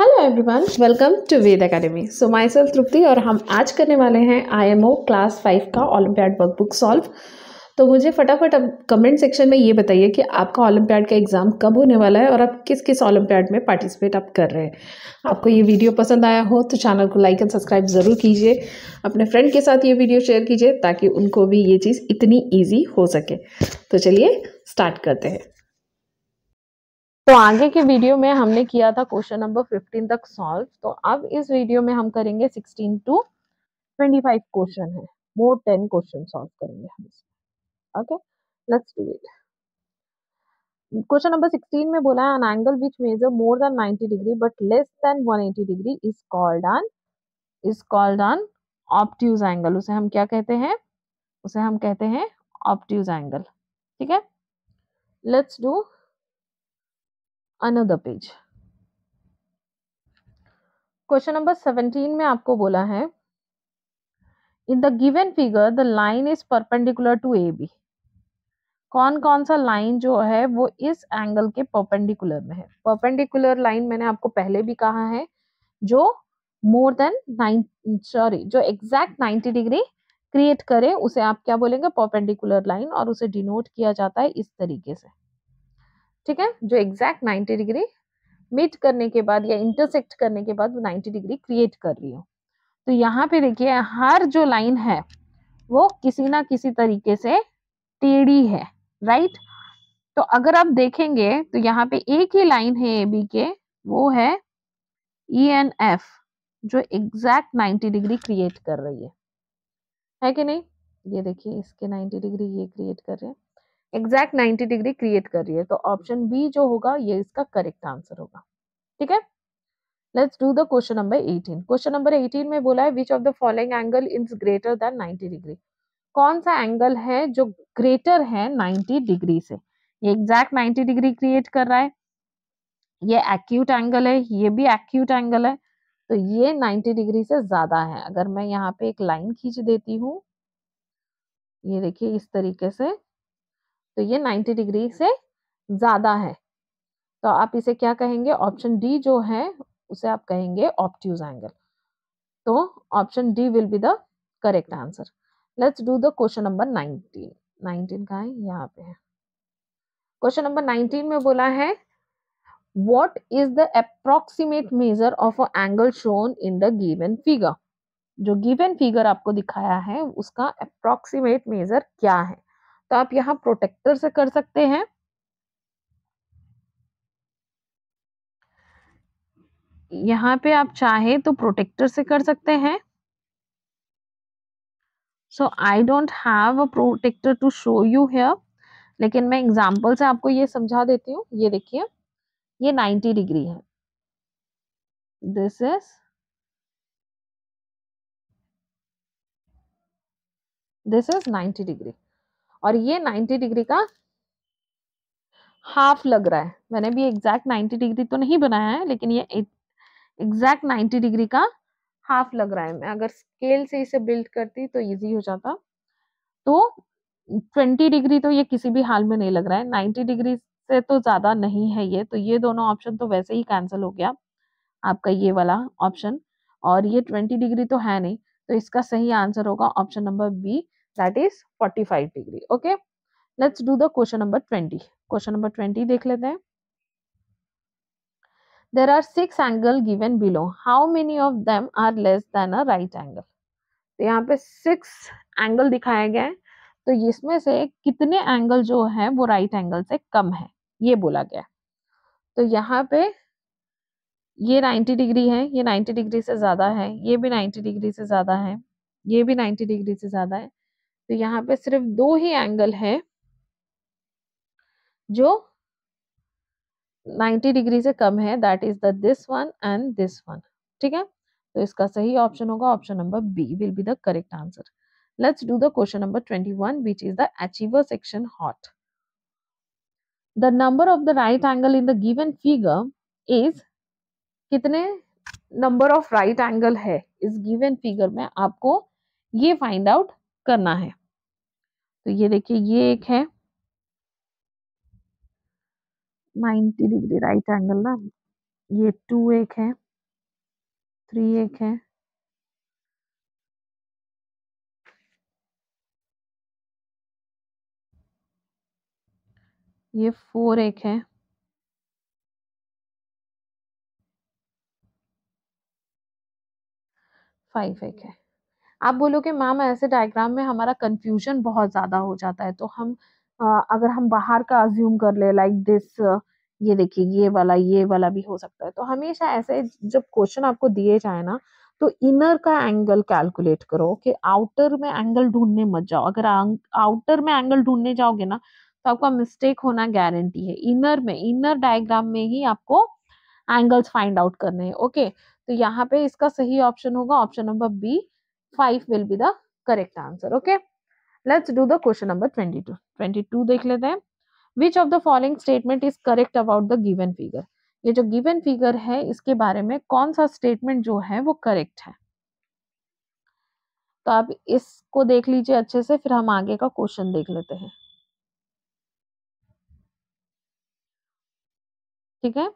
Hello everyone welcome to Ved academy so myself Tripti और हम आज करने वाले हैं आईएमओ क्लास फाइव का ओलम्पियाड वर्कबुक सॉल्व तो मुझे फटाफट अब कमेंट सेक्शन में ये बताइए कि आपका ओलम्पियाड का एग्ज़ाम कब होने वाला है और आप किस किस ओलम्पियाड में पार्टिसिपेट आप कर रहे हैं आपको ये वीडियो पसंद आया हो तो चैनल को लाइक एंड सब्सक्राइब ज़रूर कीजिए अपने फ्रेंड के साथ ये वीडियो शेयर कीजिए ताकि उनको भी ये चीज़ इतनी ईजी हो सके तो चलिए स्टार्ट करते हैं तो आगे के वीडियो में हमने किया था क्वेश्चन नंबर 15 तक सॉल्व तो अब इस वीडियो में हम करेंगे 16 टू 25 क्वेश्चन है मोर 10 क्वेश्चन सॉल्व करेंगे हम okay let's do it question number 16 में बोला है an angle which measure more than 90 degree but less than 180 degree is called an is called an obtuse angle उसे हम क्या कहते हैं उसे हम कहते हैं ऑप्ट्यूज एंगल ठीक है let's do another page question number seventeen में आपको बोला है in the given figure the line is perpendicular to A B कौन कौन सा लाइन जो है वो इस एंगल के परपेंडिकुलर में है परपेंडिकुलर लाइन मैंने आपको पहले भी कहा है जो मोर देन नाइन सॉरी जो एग्जैक्ट नाइन्टी डिग्री क्रिएट करे उसे आप क्या बोलेंगे परपेंडिकुलर लाइन और उसे डिनोट किया जाता है इस तरीके से ठीक है जो एग्जैक्ट 90 डिग्री मीट करने के बाद या इंटरसेक्ट करने के बाद वो 90 डिग्री क्रिएट कर रही हो तो यहाँ पे देखिए हर जो लाइन है वो किसी ना किसी तरीके से टेढ़ी है राइट तो अगर आप देखेंगे तो यहाँ पे एक ही लाइन है ए बी के वो है ई एन एफ जो एग्जैक्ट 90 डिग्री क्रिएट कर रही है है कि नहीं ये देखिए इसके 90 डिग्री ये क्रिएट कर रहे हैं एग्जैक्ट 90 डिग्री क्रिएट कर रही है तो ऑप्शन बी जो होगा ये इसका करेक्ट आंसर होगा ठीक है let's do the question number 18 question number 18 में बोला है which of the following angle is greater than ninety degree कौन सा एंगल है जो ग्रेटर है नाइन्टी डिग्री से ये एग्जैक्ट नाइन्टी डिग्री क्रिएट कर रहा है ये एक्यूट एंगल है ये भी एक्यूट एंगल है तो ये 90 डिग्री से ज्यादा है अगर मैं यहाँ पे एक लाइन खींच देती हूँ ये देखिए इस तरीके से तो ये 90 डिग्री से ज़्यादा है तो आप इसे क्या कहेंगे ऑप्शन डी जो है उसे आप कहेंगे ऑप्ट्यूज एंगल तो option D will be the correct answer let's do the question number nineteen nineteen का है यहाँ पे है क्वेश्चन नंबर नाइनटीन में बोला है what is the approximate measure of a angle shown in the given figure जो गिवन फिगर आपको दिखाया है उसका अप्रोक्सीमेट मेजर क्या है तो आप यहाँ प्रोटेक्टर से कर सकते हैं यहाँ पे आप चाहे तो प्रोटेक्टर से कर सकते हैं so I don't have a protractor to show you here लेकिन मैं एग्जाम्पल से आपको ये समझा देती हूँ ये देखिए ये 90 डिग्री है this is this is 90 degree और ये 90 डिग्री का हाफ लग रहा है मैंने भी एग्जैक्ट 90 डिग्री तो नहीं बनाया है लेकिन ये एग्जैक्ट 90 डिग्री का हाफ लग रहा है मैं अगर स्केल से इसे बिल्ड करती तो इजी हो जाता तो 20 डिग्री तो ये किसी भी हाल में नहीं लग रहा है 90 डिग्री से तो ज़्यादा नहीं है ये तो ये दोनों ऑप्शन तो वैसे ही कैंसिल हो गया आपका ये वाला ऑप्शन और ये ट्वेंटी डिग्री तो है नहीं तो इसका सही आंसर होगा option number B that is 45 degree okay let's do the question number 20 question number 20 dekh lete hain there are six angle given below how many of them are less than a right angle to yahan pe six angle dikhaye gaye hain to isme se kitne angle jo है wo right angle se kam hai ye bola gaya to yahan pe ये 90 degree है ये 90 degree से ज़्यादा है ये भी 90 degree से ज़्यादा है ये भी 90 डिग्री से ज़्यादा है तो यहाँ पे सिर्फ दो ही एंगल है जो 90 डिग्री से कम है that is the this one and this one ठीक है तो इसका सही ऑप्शन होगा option number B will be the correct answer let's do the question number 21 which is the achiever section what the number of the right angle in the given figure is कितने number of right angle है इस given figure में आपको ये find out करना है तो ये देखिए ये एक है 90 डिग्री राइट एंगल ना ये टू एक है थ्री एक है ये फोर एक है फाइव एक है आप बोलोगे मैम ऐसे डायग्राम में हमारा कंफ्यूजन बहुत ज़्यादा हो जाता है तो हम आ, अगर हम बाहर का अज्यूम कर ले लाइक दिस ये देखिए ये वाला ये वाला भी हो सकता है तो हमेशा ऐसे जब क्वेश्चन आपको दिए जाए ना तो इनर का एंगल कैलकुलेट करो कि आउटर में एंगल ढूंढने मत जाओ अगर आउटर में एंगल ढूंढने जाओगे ना तो आपका मिस्टेक होना गारंटी है इनर में इनर डायग्राम में ही आपको एंगल्स फाइंड आउट करने हैं ओके तो यहाँ पे इसका सही ऑप्शन होगा option number B five will be the correct answer okay let's do the question number twenty two twenty two देख लेते हैं which of the following statement is correct about the given figure ये जो given figure है इसके बारे में कौन सा स्टेटमेंट जो है वो करेक्ट है तो आप इसको देख लीजिए अच्छे से फिर हम आगे का क्वेश्चन देख लेते हैं ठीक है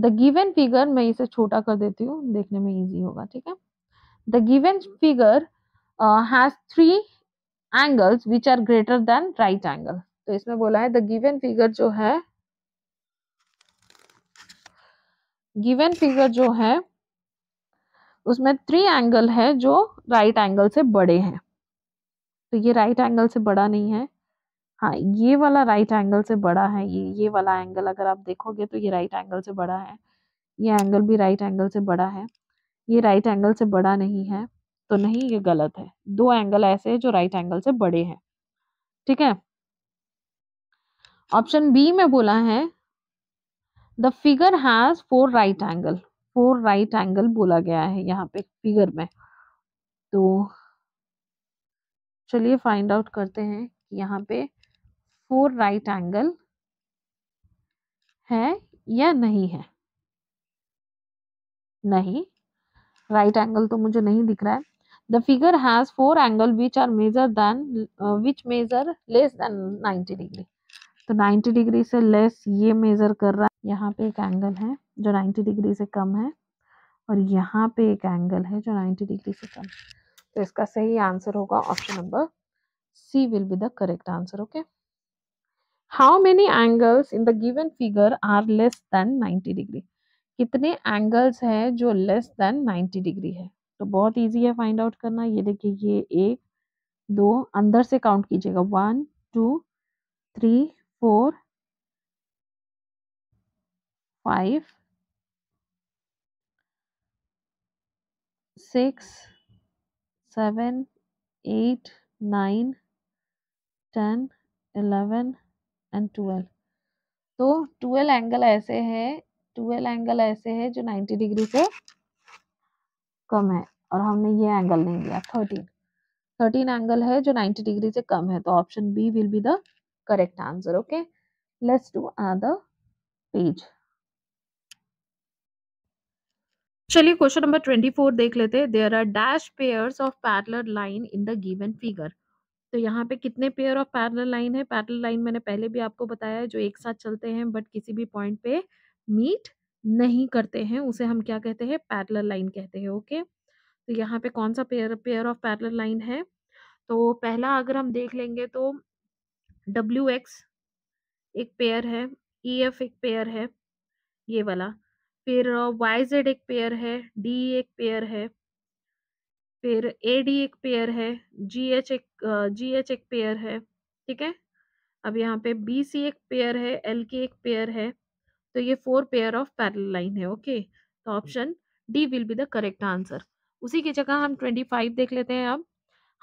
द गिवन फिगर मैं इसे छोटा कर देती हूँ देखने में इजी होगा ठीक है The given figure uh, has three angles which are greater than right angle. तो इसमें बोला है द गिवन फिगर जो है गिवन फिगर जो है उसमें थ्री एंगल है जो राइट right एंगल से बड़े हैं तो ये राइट right एंगल से बड़ा नहीं है हाँ ये वाला राइट right एंगल से बड़ा है ये ये वाला एंगल अगर आप देखोगे तो ये राइट एंगल से बड़ा है ये एंगल भी राइट एंगल से बड़ा है ये राइट एंगल से बड़ा नहीं है तो नहीं ये गलत है दो एंगल ऐसे है जो राइट एंगल से बड़े हैं ठीक है ऑप्शन बी में बोला है the figure has four right angle four right angle बोला गया है यहाँ पे फिगर में तो चलिए फाइंड आउट करते हैं कि यहाँ पे फोर राइट एंगल है या नहीं है नहीं राइट एंगल तो मुझे नहीं दिख रहा है the figure has four angle which are measure than which measure less than ninety degree तो नाइन्टी डिग्री से लेस ये मेजर कर रहा है यहाँ पे एक एंगल है जो नाइन्टी डिग्री से कम है और यहाँ पे एक एंगल है जो नाइन्टी डिग्री से कम तो इसका सही आंसर होगा option number C will be the correct answer okay how many angles in the given figure are less than ninety degree कितने एंगल्स हैं जो लेस देन 90 डिग्री है तो बहुत इजी है फाइंड आउट करना ये देखिए ये एक दो अंदर से काउंट कीजिएगा one two three four five six seven eight nine ten eleven and twelve तो ट्वेल्व एंगल ऐसे हैं ट्वेल्व एंगल ऐसे है जो नाइन्टी डिग्री से कम है और हमने ये एंगल नहीं लिया थर्टीन थर्टीन एंगल है जो नाइन्टी डिग्री से कम है तो option B will be the correct answer okay let's do another page चलिए क्वेश्चन नंबर ट्वेंटी फोर देख लेते हैं there are dash pairs of parallel line in the given figure तो यहाँ पे कितने पेयर ऑफ पैरल लाइन है parallel line मैंने पहले भी आपको बताया है जो एक साथ चलते हैं बट किसी भी पॉइंट पे मीट नहीं करते हैं उसे हम क्या कहते हैं पैरलर लाइन कहते हैं ओके तो यहाँ पे कौन सा pair pair of parallel line है तो पहला अगर हम देख लेंगे तो डब्ल्यू एक्स एक पेयर है ई e एफ एक पेयर है ये वाला फिर वाई जेड एक पेयर है डी एक पेयर है फिर ए डी एक पेयर है जी एच एक जी एच एक पेयर है ठीक है अब यहाँ पे बी सी एक पेयर है एल के एक पेयर है तो ये four pair of parallel line है ओके तो option D will be the correct answer उसी की जगह हम ट्वेंटी फाइव देख लेते हैं अब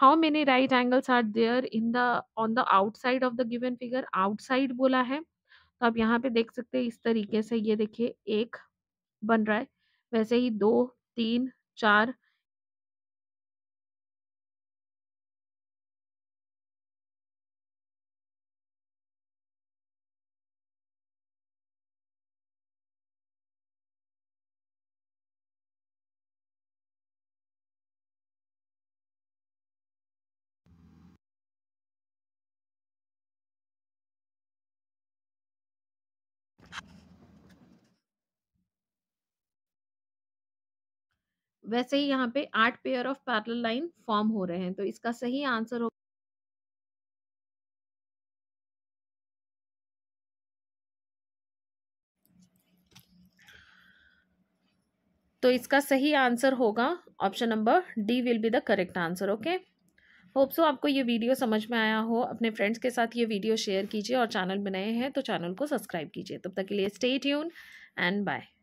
how many right angles are there in the on the outside of the given figure outside बोला है तो आप यहाँ पे देख सकते हैं इस तरीके से ये देखिए एक बन रहा है वैसे ही दो तीन चार वैसे ही यहाँ पे आठ pair of parallel line form हो रहे हैं तो इसका सही आंसर होगा तो इसका सही आंसर होगा option number D will be the correct answer okay hope so आपको ये वीडियो समझ में आया हो अपने फ्रेंड्स के साथ ये वीडियो शेयर कीजिए और चैनल बनाए हैं तो चैनल को सब्सक्राइब कीजिए तब तक के लिए स्टे ट्यून एंड बाय